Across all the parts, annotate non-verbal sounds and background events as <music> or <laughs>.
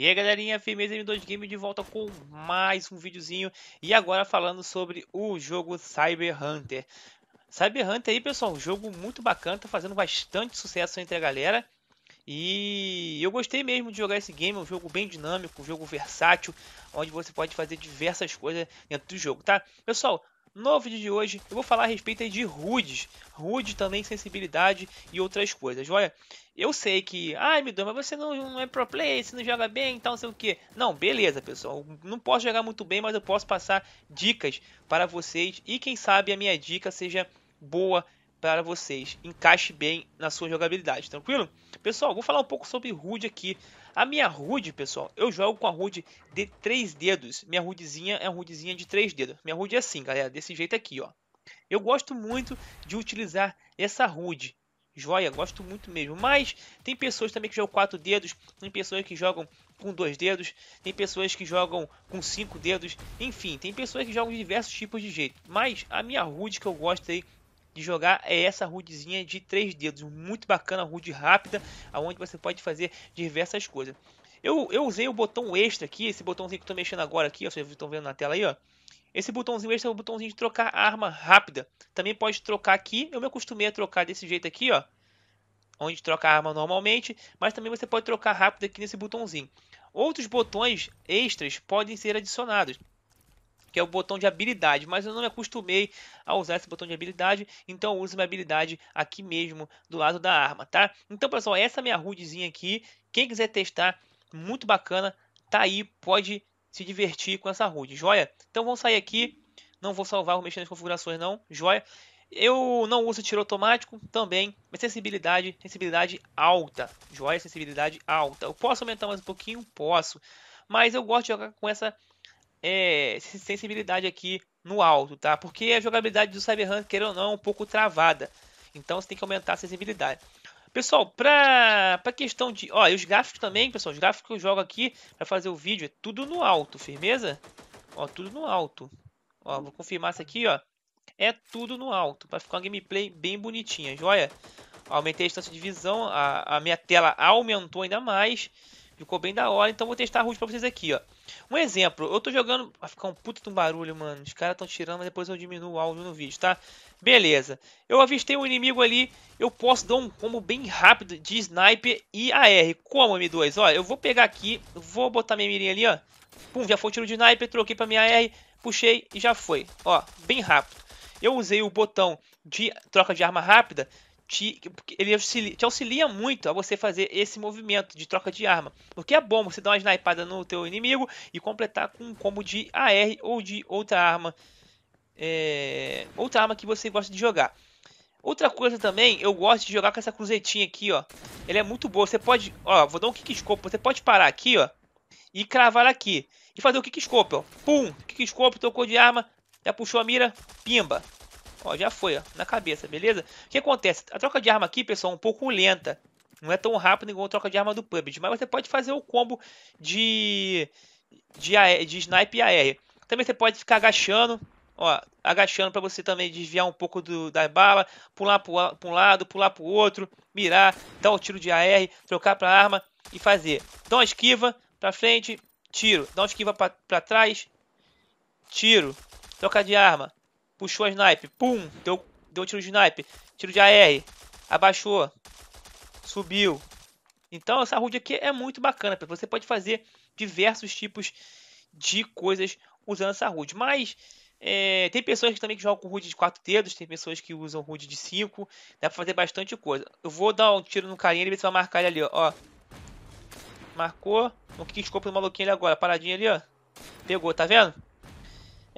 E aí galerinha, firmeza M2 Game de volta com mais um videozinho e agora falando sobre o jogo Cyber Hunter. Cyber Hunter aí pessoal, um jogo muito bacana, tá fazendo bastante sucesso entre a galera. E eu gostei mesmo de jogar esse game, é um jogo bem dinâmico, um jogo versátil, onde você pode fazer diversas coisas dentro do jogo, tá? Pessoal, no vídeo de hoje eu vou falar a respeito de rudes, Rude também sensibilidade e outras coisas. Olha, eu sei que, ai me Deus, mas você não, não é pro play, você não joga bem, então não sei o que. Não, beleza pessoal, não posso jogar muito bem, mas eu posso passar dicas para vocês e quem sabe a minha dica seja boa para vocês encaixe bem na sua jogabilidade, tranquilo? Pessoal, vou falar um pouco sobre rude aqui. A minha rude pessoal, eu jogo com a rude de três dedos. Minha rudezinha é uma rudezinha de três dedos. Minha rude é assim, galera, desse jeito aqui, ó. Eu gosto muito de utilizar essa rude joia, gosto muito mesmo. Mas tem pessoas também que jogam quatro dedos, tem pessoas que jogam com dois dedos, tem pessoas que jogam com cinco dedos, enfim, tem pessoas que jogam diversos tipos de jeito. Mas a minha rude que eu gosto aí de jogar é essa rudezinha de três dedos, muito bacana, rude rápida, aonde você pode fazer diversas coisas. Eu, eu usei o botão extra aqui, esse botãozinho que eu estou mexendo agora aqui, ó, vocês estão vendo na tela aí, ó. Esse botãozinho extra é o botãozinho de trocar arma rápida. Também pode trocar aqui, eu me acostumei a trocar desse jeito aqui, ó. Onde troca a arma normalmente, mas também você pode trocar rápido aqui nesse botãozinho. Outros botões extras podem ser adicionados que é o botão de habilidade, mas eu não me acostumei a usar esse botão de habilidade, então eu uso minha habilidade aqui mesmo do lado da arma, tá? Então, pessoal, essa é minha rudezinha aqui, quem quiser testar, muito bacana, tá aí, pode se divertir com essa rude, joia? Então vamos sair aqui, não vou salvar, vou mexer nas configurações não, joia? Eu não uso tiro automático também, mas sensibilidade, sensibilidade alta, joia, sensibilidade alta. Eu posso aumentar mais um pouquinho? Posso mas eu gosto de jogar com essa é, sensibilidade aqui no alto, tá? Porque a jogabilidade do Cyberpunk, queira ou não, é um pouco travada. Então você tem que aumentar a sensibilidade. Pessoal, pra, pra questão de. Ó, e os gráficos também, pessoal. Os gráficos que eu jogo aqui para fazer o vídeo é tudo no alto, firmeza? Ó, tudo no alto. Ó, vou confirmar isso aqui, ó. É tudo no alto, para ficar uma gameplay bem bonitinha, joia? Aumentei a distância de visão, a, a minha tela aumentou ainda mais. Ficou bem da hora, então vou testar a root pra vocês aqui, ó. Um exemplo, eu tô jogando... Vai ficar um puta de um barulho, mano. Os caras estão tirando, mas depois eu diminuo o áudio no vídeo, tá? Beleza. Eu avistei um inimigo ali. Eu posso dar um combo bem rápido de sniper e AR. Como, M2? Ó, eu vou pegar aqui, vou botar minha mirinha ali, ó. Pum, já foi o tiro de sniper, troquei pra minha AR, puxei e já foi. Ó, bem rápido. Eu usei o botão de troca de arma rápida te, ele auxilia, te auxilia muito a você fazer esse movimento de troca de arma. Porque é bom você dar uma snipada no teu inimigo e completar com um combo de AR ou de outra arma. É, outra arma que você gosta de jogar. Outra coisa também, eu gosto de jogar com essa cruzetinha aqui, ó. Ela é muito boa. Você pode, ó, vou dar um kick scope. Você pode parar aqui, ó, e cravar aqui. E fazer o kick scope, ó. Pum, kick scope, tocou de arma, já puxou a mira, pimba. Ó, já foi, ó, na cabeça, beleza? O que acontece? A troca de arma aqui, pessoal, é um pouco lenta. Não é tão rápido igual a troca de arma do PUBG, mas você pode fazer o combo de, de, aé, de snipe AR Também você pode ficar agachando, ó, agachando para você também desviar um pouco do, da bala, pular para um lado, pular para o outro, mirar, dar um tiro de AR, trocar para arma e fazer. Dá uma esquiva para frente, tiro. Dá uma esquiva para trás, tiro. Troca de arma, Puxou a snipe. Pum. Deu, deu tiro de snipe. Tiro de AR. Abaixou. Subiu. Então essa HUD aqui é muito bacana. Você pode fazer diversos tipos de coisas usando essa HUD. Mas é, tem pessoas que também que jogam com HUD de quatro dedos. Tem pessoas que usam HUD de 5. Dá pra fazer bastante coisa. Eu vou dar um tiro no carinha e ver se vai marcar ele ali. Ó. Marcou. o que escopo do maluquinho ali agora. Paradinha ali, ó. Pegou, tá vendo?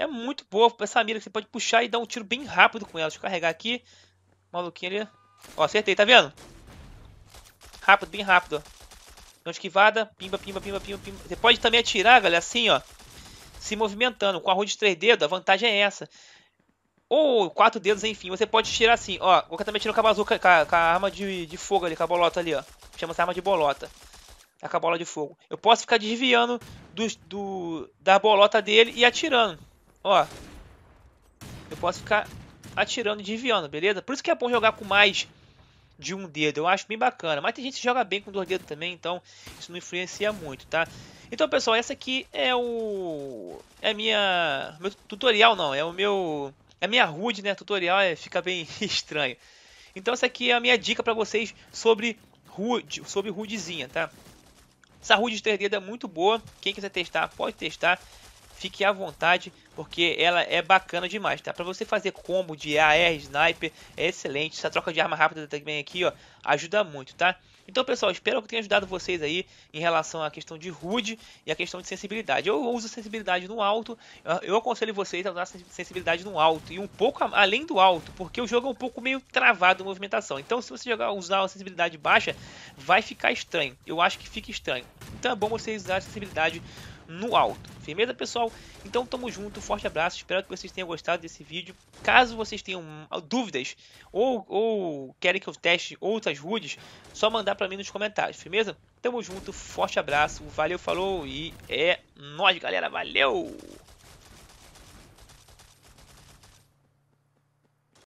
É muito boa essa mira que você pode puxar e dar um tiro bem rápido com ela. Deixa eu carregar aqui. Maluquinho ali. Ó, acertei, tá vendo? Rápido, bem rápido. Não esquivada. Pimba, pimba, pimba, pimba, pimba. Você pode também atirar, galera, assim, ó. Se movimentando. Com a de três dedos, a vantagem é essa. Ou quatro dedos, enfim. Você pode tirar assim, ó. O cara também atirou com a bazuca, com a, com a arma de, de fogo ali, com a bolota ali, ó. Chama se arma de bolota tá com a bola de fogo. Eu posso ficar desviando do, do, da bolota dele e atirando ó, eu posso ficar atirando e desviando, beleza? Por isso que é bom jogar com mais de um dedo, eu acho bem bacana. Mas tem gente que joga bem com dois dedos também, então isso não influencia muito, tá? Então, pessoal, essa aqui é o... É minha... Meu tutorial, não, é o meu... É minha HUD, né? Tutorial é... fica bem <laughs> estranho. Então, essa aqui é a minha dica pra vocês sobre HUD, sobre HUDzinha, tá? Essa HUD de 3 dedos é muito boa, quem quiser testar, pode testar. Fique à vontade, porque ela é bacana demais, tá? Para você fazer combo de AR, sniper, é excelente. Essa troca de arma rápida também aqui, ó, ajuda muito, tá? Então, pessoal, espero que tenha ajudado vocês aí em relação à questão de HUD e a questão de sensibilidade. Eu uso sensibilidade no alto, eu aconselho vocês a usar sensibilidade no alto e um pouco além do alto, porque o jogo é um pouco meio travado em movimentação. Então, se você jogar, usar uma sensibilidade baixa, vai ficar estranho. Eu acho que fica estranho. Então, é bom vocês usar a sensibilidade no alto. Firmeza, pessoal? Então, tamo junto, forte abraço, espero que vocês tenham gostado desse vídeo. Caso vocês tenham ah, dúvidas ou, ou querem que eu teste outras HUDs, só mandar para mim nos comentários, firmeza? Tamo junto, forte abraço, valeu, falou e é nóis, galera, valeu!